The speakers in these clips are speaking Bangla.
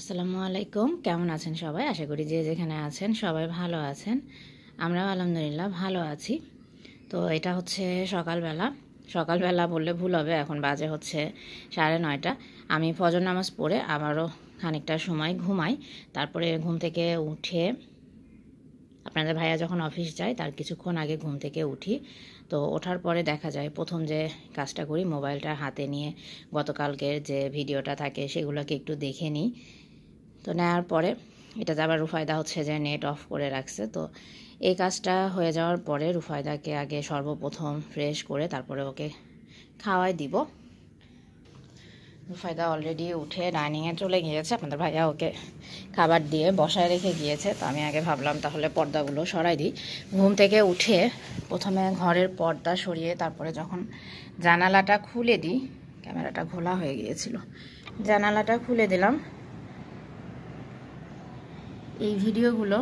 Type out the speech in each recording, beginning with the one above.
আসসালামু আলাইকুম কেমন আছেন সবাই আশা করি যে যেখানে আছেন সবাই ভালো আছেন আমরাও আলহামদুলিল্লাহ ভালো আছি তো এটা হচ্ছে সকালবেলা সকালবেলা বললে ভুল হবে এখন বাজে হচ্ছে সাড়ে নয়টা আমি ফজর নামাজ পড়ে আবারও খানিকটা সময় ঘুমাই তারপরে ঘুম থেকে উঠে আপনাদের ভাইয়া যখন অফিস যায় তার কিছুক্ষণ আগে ঘুম থেকে উঠি তো ওঠার পরে দেখা যায় প্রথম যে কাজটা করি মোবাইলটা হাতে নিয়ে গতকালকের যে ভিডিওটা থাকে সেগুলোকে একটু দেখে নিই তো নেওয়ার পরে এটাতে আবার রুফায়দা হচ্ছে যে নেট অফ করে রাখছে তো এই কাজটা হয়ে যাওয়ার পরে রুফায়দাকে আগে সর্বপ্রথম ফ্রেশ করে তারপরে ওকে খাওয়াই দিব রুফায়দা অলরেডি উঠে ডাইনিংয়ে চলে গিয়েছে আপনাদের ভাইয়া ওকে খাবার দিয়ে বসায় রেখে গিয়েছে তো আমি আগে ভাবলাম তাহলে পর্দাগুলো সরাই দিই ঘুম থেকে উঠে প্রথমে ঘরের পর্দা সরিয়ে তারপরে যখন জানালাটা খুলে দিই ক্যামেরাটা ঘোলা হয়ে গিয়েছিল জানালাটা খুলে দিলাম এই ভিডিওগুলো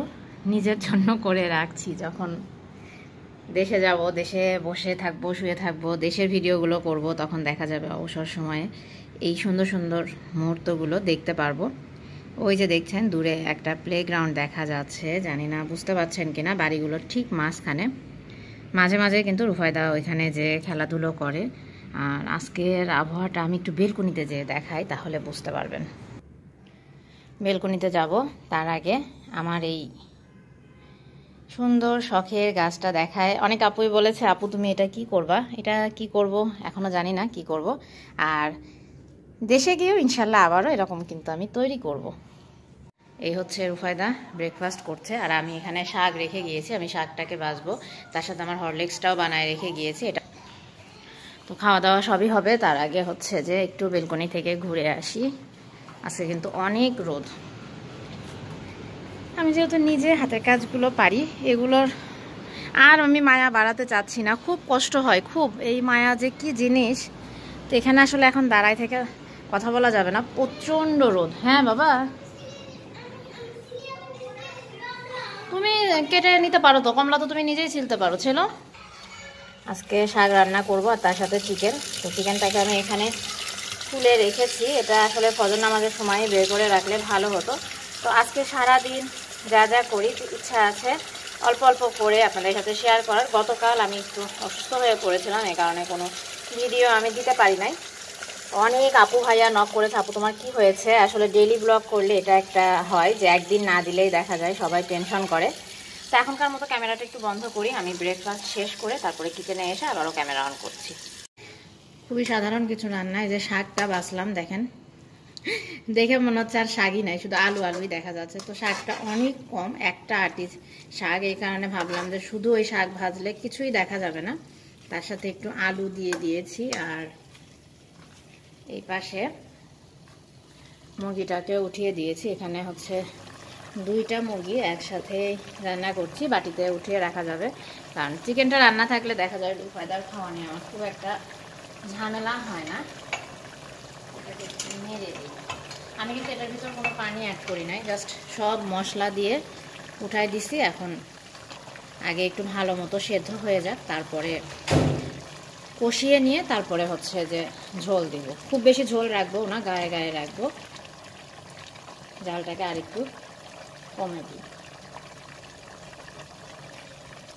নিজের জন্য করে রাখছি যখন দেশে যাব দেশে বসে থাকবো শুয়ে থাকবো দেশের ভিডিওগুলো করব তখন দেখা যাবে অবসর সময়ে এই সুন্দর সুন্দর মুহূর্তগুলো দেখতে পারবো ওই যে দেখছেন দূরে একটা প্লেগ্রাউন্ড দেখা যাচ্ছে জানি না বুঝতে পারছেন কি না বাড়িগুলোর ঠিক মাঝখানে মাঝে মাঝে কিন্তু রুফায়দা ওইখানে যে খেলাধুলো করে আর আজকের আবহাওয়াটা আমি একটু বেলকুনিতে যেয়ে দেখাই তাহলে বুঝতে পারবেন বেলকনিতে যাব তার আগে আমার এই সুন্দর শখের গাছটা দেখায় অনেক আপুই বলেছে আপু তুমি এটা কি করবা এটা কি করব এখনও জানি না কি করব আর দেশে গিয়েও ইনশাল্লাহ আবারও এরকম কিন্তু আমি তৈরি করব। এই হচ্ছে রুফায়দা ব্রেকফাস্ট করছে আর আমি এখানে শাক রেখে গিয়েছি আমি শাকটাকে বাঁচবো তার সাথে আমার হরলিক্সটাও বানায় রেখে গিয়েছি এটা তো খাওয়া দাওয়া সবই হবে তার আগে হচ্ছে যে একটু বেলকনি থেকে ঘুরে আসি আজকে কিন্তু অনেক রোদ আমি যেহেতু নিজে হাতের কাজগুলো পারি এগুলোর আর আমি মায়া বাড়াতে চাচ্ছি না খুব কষ্ট হয় খুব এই মায়া যে কি জিনিস তো এখানে আসলে এখন দাঁড়ায় থেকে কথা বলা যাবে না প্রচণ্ড রোদ হ্যাঁ বাবা তুমি কেটে নিতে পারো তো কমলা তো তুমি নিজেই ছিলতে পারো ছিল আজকে শাক রান্না করবো আর তার সাথে চিকেন তো চিকেনটাকে আমি এখানে তুলে রেখেছি এটা আসলে ফজর নামাজের সময় বের করে রাখলে ভালো হতো তো আজকে সারা দিন যা যা করি ইচ্ছা আছে অল্প অল্প করে আপনাদের সাথে শেয়ার করার গতকাল আমি একটু অসুস্থ হয়ে পড়েছিলাম এই কারণে কোনো ভিডিও আমি দিতে পারি নাই অনেক আপু ভাইয়া নক করেছে আপু তোমার কি হয়েছে আসলে ডেলি ব্লগ করলে এটা একটা হয় যে একদিন না দিলেই দেখা যায় সবাই টেনশন করে তো এখনকার মতো ক্যামেরাটা একটু বন্ধ করি আমি ব্রেকফাস্ট শেষ করে তারপরে কিচেনে এসে আবারও ক্যামেরা অন করছি খুবই সাধারণ কিছু রান্না এই যে শাকটা বাসলাম দেখেন দেখে মনে হচ্ছে আর শাকই নাই শুধু আলু আলুই দেখা যাচ্ছে তো শাকটা অনেক কম একটা আটি শাক এই কারণে ভাবলাম যে শুধু ওই শাক ভাজলে কিছুই দেখা যাবে না তার সাথে একটু আলু দিয়ে দিয়েছি আর এই পাশে মুরগিটাকে উঠিয়ে দিয়েছি এখানে হচ্ছে দুইটা মুরগি একসাথে রান্না করছি বাটিতে উঠিয়ে রাখা যাবে কারণ চিকেনটা রান্না থাকলে দেখা যায় ফায়দার খাওয়া নিয়ে আমার খুব একটা ঝামেলা হয় না আমি কিন্তু এটার ভিতর কোনো পানি অ্যাড করি নাই জাস্ট সব মশলা দিয়ে উঠাই দিছি এখন আগে একটু ভালো মতো সেদ্ধ হয়ে যাক তারপরে কষিয়ে নিয়ে তারপরে হচ্ছে যে ঝোল দিব খুব বেশি ঝোল রাখবো না গায়ে গায়ে রাখবো জালটাকে আরেকটু কমে দিই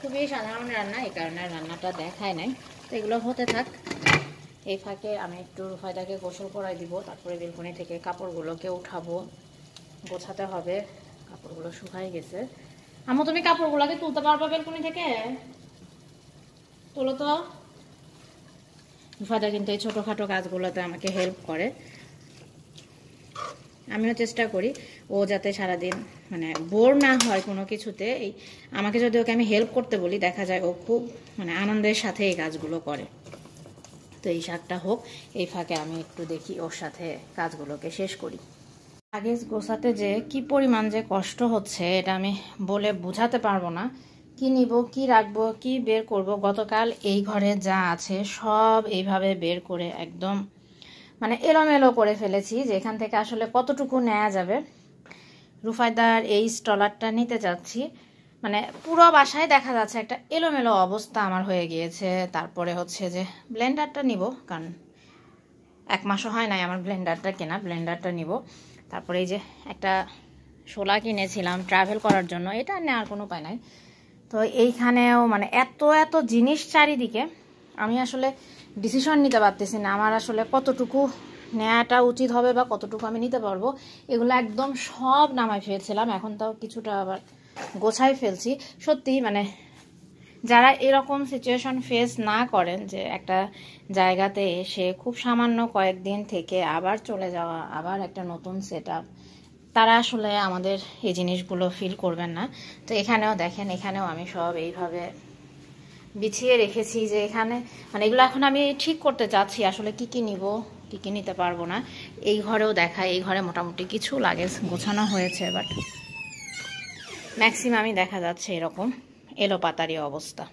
খুবই সাধারণ রান্না এই কারণে রান্নাটা দেখায় নাই তো এগুলো হতে থাক এই ফাঁকে আমি একটু রুফায়দাকে গোসল করাই দিব তারপরে বেলকনি থেকে কাপড়গুলোকে উঠাবো গোছাতে হবে কাপড়গুলো শুকাই গেছে আমি তুমি কাপড়গুলোকে তুলতে পারবা বেলকনি থেকে তোলো তো রুফাইদা কিন্তু এই ছোটোখাটো কাজগুলোতে আমাকে হেল্প করে আমিও চেষ্টা করি ও যাতে সারাদিন মানে বোর না হয় কোনো কিছুতে এই আমাকে যদি ওকে আমি হেল্প করতে বলি দেখা যায় ও খুব মানে আনন্দের সাথে এই কাজগুলো করে তো এই শাকটা হোক এই ফাঁকে আমি একটু দেখি ওর সাথে কাজগুলোকে শেষ করি আগে গোছাতে যে কি পরিমাণ যে কষ্ট হচ্ছে এটা আমি বলে বোঝাতে পারবো না কি নিব কি রাখবো কি বের করব গতকাল এই ঘরে যা আছে সব এইভাবে বের করে একদম মানে এলোমেলো করে ফেলেছি যে এখান থেকে আসলে কতটুকু নেওয়া যাবে রুফায়দার এই স্টলারটা নিতে যাচ্ছি মানে পুরো বাসায় দেখা যাচ্ছে একটা এলোমেলো অবস্থা আমার হয়ে গিয়েছে তারপরে হচ্ছে যে ব্লেন্ডারটা নিব কারণ এক মাসও হয় নাই আমার ব্লেন্ডারটা কেনা ব্লেন্ডারটা নিব তারপরে এই যে একটা শোলা কিনেছিলাম ট্রাভেল করার জন্য এটা নেওয়ার কোনো উপায় নাই তো এইখানেও মানে এত এত জিনিস চারিদিকে আমি আসলে ডিসিশন নিতে পারতেছি না আমার আসলে কতটুকু নেওয়াটা উচিত হবে বা কতটুকু আমি নিতে পারবো এগুলো একদম সব নামায় ফেলেছিলাম এখন তাও কিছুটা আবার গোছায় ফেলছি সত্যি মানে যারা এরকম সিচুয়েশন ফেস না করেন যে একটা জায়গাতে এসে খুব সামান্য কয়েকদিন থেকে আবার চলে যাওয়া আবার একটা নতুন সেট তারা আসলে আমাদের এই জিনিসগুলো ফিল করবেন না তো এখানেও দেখেন এখানেও আমি সব এইভাবে বিছিয়ে রেখেছি যে এখানে মানে এগুলো এখন আমি ঠিক করতে চাচ্ছি আসলে কি কি নিব কি কি নিতে পারবো না এই ঘরেও দেখা এই ঘরে মোটামুটি কিছু লাগে গোছানো হয়েছে বাট ম্যাক্সিমামই দেখা যাচ্ছে এরকম এলোপাতারি অবস্থা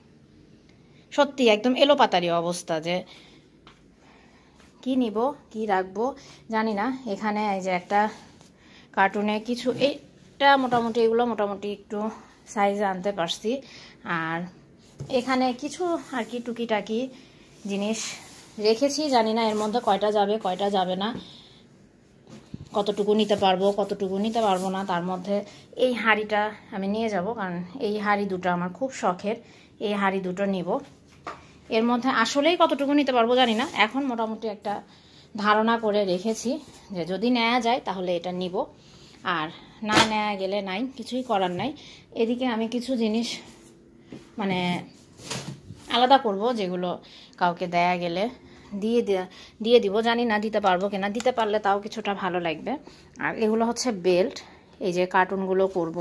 সত্যি একদম এলোপাতারি অবস্থা যে কি নিব কি রাখবো জানি না এখানে এই যে একটা কার্টুনে কিছু এটা মোটামুটি এগুলো মোটামুটি একটু সাইজে আনতে পারছি আর এখানে কিছু আর কি টুকিটাকি জিনিস রেখেছি জানি না এর মধ্যে কয়টা যাবে কয়টা যাবে না কতটুকু নিতে পারবো কতটুকু নিতে পারবো না তার মধ্যে এই হাঁড়িটা আমি নিয়ে যাব কারণ এই হাঁড়ি দুটো আমার খুব শখের এই হাঁড়ি দুটো নিব এর মধ্যে আসলেই কতটুকু নিতে পারবো জানি না এখন মোটামুটি একটা ধারণা করে রেখেছি যে যদি নেওয়া যায় তাহলে এটা নিব আর না নেওয়া গেলে নাই কিছুই করার নাই এদিকে আমি কিছু জিনিস মানে আলাদা করব যেগুলো কাউকে দেয়া গেলে দিয়ে দিয়ে দিব জানি না দিতে পারবো কিনা দিতে পারলে তাও কিছুটা ভালো লাগবে আর এগুলো হচ্ছে বেল্ট এই যে কার্টুনগুলো করব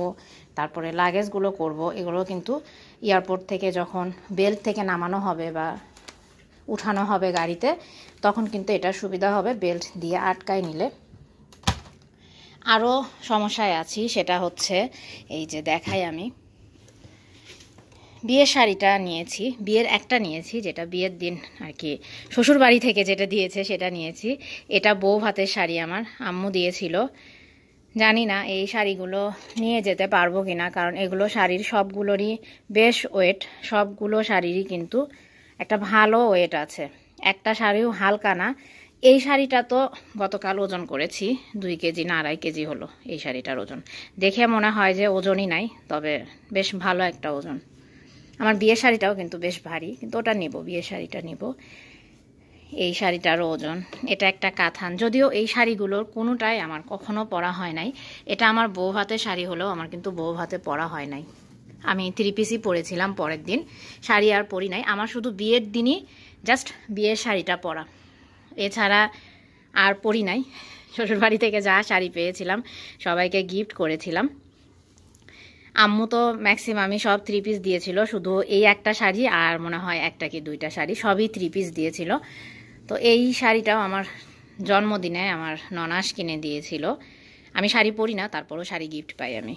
তারপরে লাগেজগুলো করব এগুলো কিন্তু এয়ারপোর্ট থেকে যখন বেল্ট থেকে নামানো হবে বা উঠানো হবে গাড়িতে তখন কিন্তু এটা সুবিধা হবে বেল্ট দিয়ে আটকায় নিলে আরও সমস্যায় আছি সেটা হচ্ছে এই যে দেখাই আমি বিয়ের শাড়িটা নিয়েছি বিয়ের একটা নিয়েছি যেটা বিয়ের দিন আর কি শ্বশুর বাড়ি থেকে যেটা দিয়েছে সেটা নিয়েছি এটা বউ ভাতের শাড়ি আমার আম্মু দিয়েছিল জানি না এই শাড়িগুলো নিয়ে যেতে পারবো কি না কারণ এগুলো শাড়ির সবগুলোরই বেশ ওয়েট সবগুলো শাড়িরই কিন্তু একটা ভালো ওয়েট আছে একটা শাড়িও হালকা না এই শাড়িটা তো গতকাল ওজন করেছি দুই কেজি না আড়াই কেজি হলো এই শাড়িটার ওজন দেখে মনে হয় যে ওজনই নাই তবে বেশ ভালো একটা ওজন আমার বিয়ে শাড়িটাও কিন্তু বেশ ভারী কিন্তু ওটা নেব বিয়ে শাড়িটা নেব এই শাড়িটার ওজন এটা একটা কাথান যদিও এই শাড়িগুলোর কোনোটাই আমার কখনো পরা হয় নাই এটা আমার বউ হাতে শাড়ি হলেও আমার কিন্তু বউ হাতে পরা হয় নাই আমি থ্রি পিসই পরেছিলাম পরের দিন শাড়ি আর পরি নাই আমার শুধু বিয়ের দিনই জাস্ট বিয়ের শাড়িটা পরা এছাড়া আর পরি নাই শ্বশুরবাড়ি থেকে যা শাড়ি পেয়েছিলাম সবাইকে গিফট করেছিলাম আম্মু তো ম্যাক্সিমামই সব থ্রি পিস দিয়েছিল শুধু এই একটা শাড়ি আর মনে হয় একটা কি দুইটা শাড়ি সবই থ্রি পিস দিয়েছিল তো এই শাড়িটাও আমার জন্মদিনে আমার ননাস কিনে দিয়েছিল আমি শাড়ি পরি না তারপরও শাড়ি গিফট পাই আমি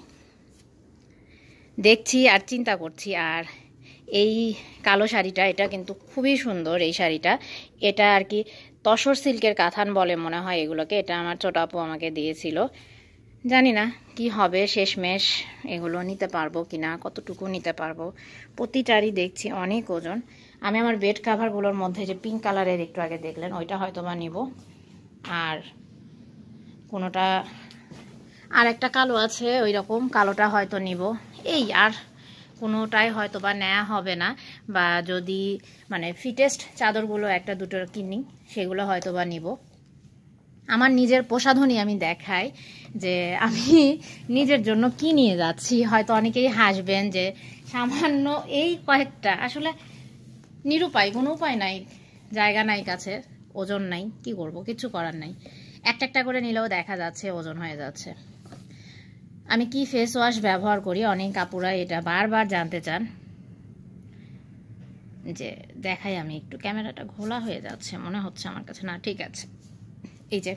দেখছি আর চিন্তা করছি আর এই কালো শাড়িটা এটা কিন্তু খুবই সুন্দর এই শাড়িটা এটা আর কি তসর সিল্কের কাথান বলে মনে হয় এগুলোকে এটা আমার ছোট আপু আমাকে দিয়েছিল জানি না কি হবে শেষমেশ এগুলো নিতে পারবো কি না কতটুকু নিতে পারবো প্রতিটারই দেখছি অনেক ওজন আমি আমার বেড কাভারগুলোর মধ্যে যে পিঙ্ক কালারের একটু আগে দেখলেন ওইটা হয়তো বা নিব আর কোনোটা আর একটা কালো আছে ওই রকম কালোটা হয়তো নিব এই আর কোনোটাই হয়তো বা নেওয়া হবে না বা যদি মানে ফিটেস্ট চাদরগুলো একটা দুটো কিনি সেগুলো হয়তো বা নিব আমার নিজের প্রসাধনী আমি দেখাই যে আমি নিজের জন্য কি নিয়ে যাচ্ছি হয়তো অনেকেই হাসবেন যে সামান্য এই কয়েকটা আসলে নিরুপায় কোনো উপায় নাই জায়গা নাই কাছে ওজন নাই কি করব কিছু করার নাই একটা একটা করে নিলেও দেখা যাচ্ছে ওজন হয়ে যাচ্ছে আমি কি ফেস ওয়াশ ব্যবহার করি অনেক কাপুরা এটা বারবার জানতে চান যে দেখাই আমি একটু ক্যামেরাটা ঘোলা হয়ে যাচ্ছে মনে হচ্ছে আমার কাছে না ঠিক আছে এই যে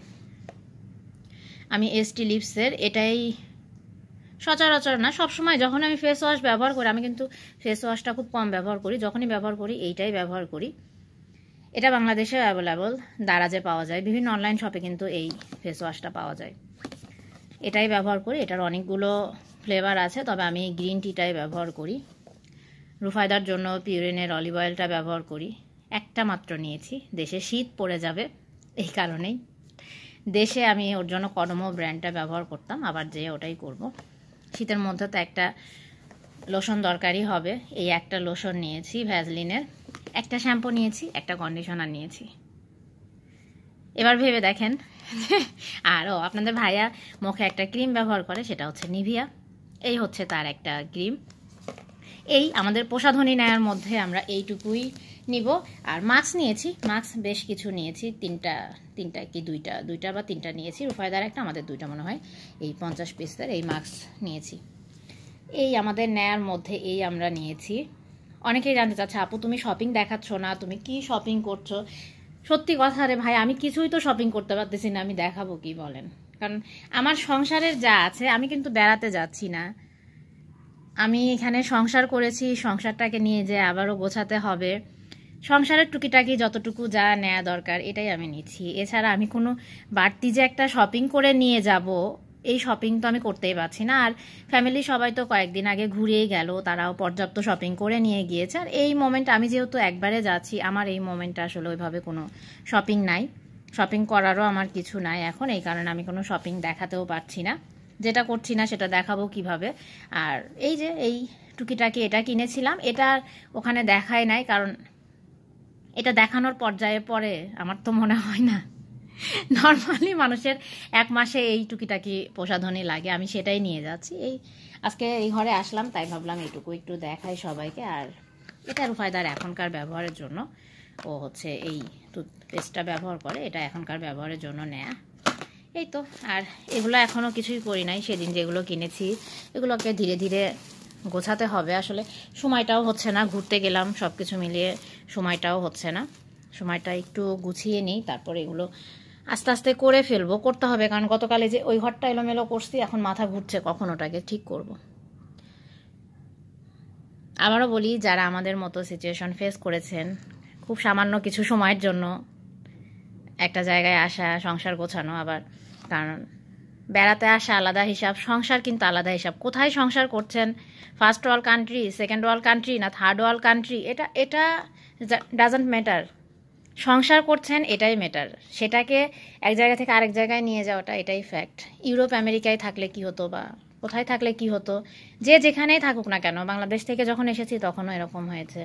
আমি এসটি লিপসের এটাই সচরাচর না সবসময় যখন আমি ফেস ওয়াশ ব্যবহার করি আমি কিন্তু ফেস ওয়াশটা খুব কম ব্যবহার করি যখনই ব্যবহার করি এইটাই ব্যবহার করি এটা বাংলাদেশে অ্যাভেলেবল দারাজে পাওয়া যায় বিভিন্ন অনলাইন শপে কিন্তু এই ফেস ওয়াশটা পাওয়া যায় এটাই ব্যবহার করি এটার অনেকগুলো ফ্লেভার আছে তবে আমি গ্রিন টিটাই ব্যবহার করি রুফায়দার জন্য পিউরিনের অলিভ অয়েলটা ব্যবহার করি একটা মাত্র নিয়েছি দেশে শীত পড়ে যাবে এই কারণেই দেশে আমি ওর জন্য কর্ম ব্র্যান্ডটা ব্যবহার করতাম আবার যে ওটাই করব। শীতের মধ্যে তো একটা লোশন দরকারই হবে এই একটা লোশন নিয়েছি ভ্যাজলিনের একটা শ্যাম্পু নিয়েছি একটা কন্ডিশনার নিয়েছি এবার ভেবে দেখেন আরও আপনাদের ভাইয়া মুখে একটা ক্রিম ব্যবহার করে সেটা হচ্ছে নিভিয়া এই হচ্ছে তার একটা ক্রিম এই আমাদের প্রসাধনী নেয়ার মধ্যে আমরা এইটুকুই নিব আর মাছ নিয়েছি মাছ বেশ কিছু নিয়েছি তিনটা তিনটা কি দুইটা দুইটা বা তিনটা নিয়েছি রুফায়দার একটা আমাদের দুইটা মনে হয় এই পঞ্চাশ পিসের এই মাছ নিয়েছি এই আমাদের নেয়ার মধ্যে এই আমরা নিয়েছি অনেকেই জানতে চাচ্ছে আপু তুমি শপিং দেখাচ্ছ না তুমি কি শপিং করছো সত্যি কথা রে ভাই আমি কিছুই তো শপিং করতে পারতেছি না আমি দেখাবো কি বলেন কারণ আমার সংসারের যা আছে আমি কিন্তু বেড়াতে যাচ্ছি না আমি এখানে সংসার করেছি সংসারটাকে নিয়ে যে আবারও গোছাতে হবে সংসারের টুকিটাকি যতটুকু যা নেওয়া দরকার এটাই আমি নিচ্ছি এছাড়া আমি কোনো বাড়তি যে একটা শপিং করে নিয়ে যাব এই শপিং তো আমি করতেই পারছি না আর ফ্যামিলি সবাই তো কয়েকদিন আগে ঘুরেই গেল তারাও পর্যাপ্ত শপিং করে নিয়ে গিয়েছে আর এই মোমেন্ট আমি যেহেতু একবারে যাচ্ছি আমার এই মোমেন্টটা আসলে ওইভাবে কোনো শপিং নাই শপিং করারও আমার কিছু নাই এখন এই কারণে আমি কোনো শপিং দেখাতেও পারছি না যেটা করছি না সেটা দেখাবো কিভাবে আর এই যে এই টুকিটাকি এটা কিনেছিলাম এটা ওখানে দেখায় নাই কারণ এটা দেখানোর পর্যায়ে পরে আমার তো মনে হয় না নর্মালি মানুষের এক মাসে এই টুকিটাকি প্রসাধনী লাগে আমি সেটাই নিয়ে যাচ্ছি এই আজকে এই ঘরে আসলাম তাই ভাবলাম এইটুকু একটু দেখাই সবাইকে আর এটা রুফায়দার এখনকার ব্যবহারের জন্য ও হচ্ছে এই টুথপেস্টটা ব্যবহার করে এটা এখনকার ব্যবহারের জন্য নেয়া এই তো আর এগুলো এখনও কিছুই করি নাই সেদিন যেগুলো কিনেছি এগুলোকে ধীরে ধীরে গোছাতে হবে আসলে সময়টাও হচ্ছে না ঘুরতে গেলাম সব কিছু মিলিয়ে সময়টাও হচ্ছে না সময়টা একটু গুছিয়ে নিই তারপর এগুলো আস্তে আস্তে করে ফেলবো করতে হবে কারণ গতকালে যে ওই ঘরটা এলোমেলো করছি এখন মাথা ঘুরছে কখন ওটাকে ঠিক করব। আবারও বলি যারা আমাদের মতো সিচুয়েশন ফেস করেছেন খুব সামান্য কিছু সময়ের জন্য একটা জায়গায় আসা সংসার গোছানো আবার কারণ বেড়াতে আসা আলাদা হিসাব সংসার কিন্তু আলাদা হিসাব কোথায় সংসার করছেন first world country second world country না থার্ড ওয়ার্ল্ড কান্ট্রি এটা এটা ডাজেন্ট ম্যাটার সংসার করছেন এটাই ম্যাটার সেটাকে এক জায়গা থেকে আরেক জায়গায় নিয়ে যাওয়াটা এটাই ফ্যাক্ট ইউরোপ আমেরিকায় থাকলে কি হতো বা কোথায় থাকলে কি হতো যে যেখানেই থাকুক না কেন বাংলাদেশ থেকে যখন এসেছি তখনও এরকম হয়েছে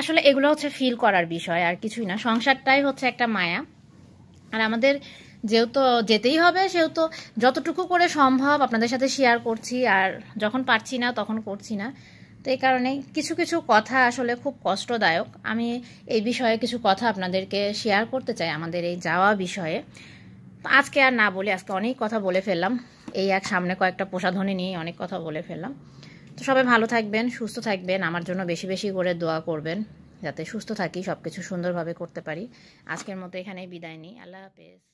আসলে এগুলো হচ্ছে ফিল করার বিষয় আর কিছুই না সংসারটাই হচ্ছে একটা মায়া আর আমাদের যেহেতু যেতেই হবে সেহেতু যতটুকু করে সম্ভব আপনাদের সাথে শেয়ার করছি আর যখন পারছি না তখন করছি না তো এই কারণে কিছু কিছু কথা আসলে খুব কষ্টদায়ক আমি এই বিষয়ে কিছু কথা আপনাদেরকে শেয়ার করতে চাই আমাদের এই যাওয়া বিষয়ে আজকে আর না বলি আজকে অনেক কথা বলে ফেললাম এই এক সামনে কয়েকটা প্রসাধনী নিয়ে অনেক কথা বলে ফেললাম তো সবাই ভালো থাকবেন সুস্থ থাকবেন আমার জন্য বেশি বেশি করে দোয়া করবেন যাতে সুস্থ থাকি সব কিছু সুন্দরভাবে করতে পারি আজকের মতো এখানেই বিদায় নিই আল্লাহ হাফেজ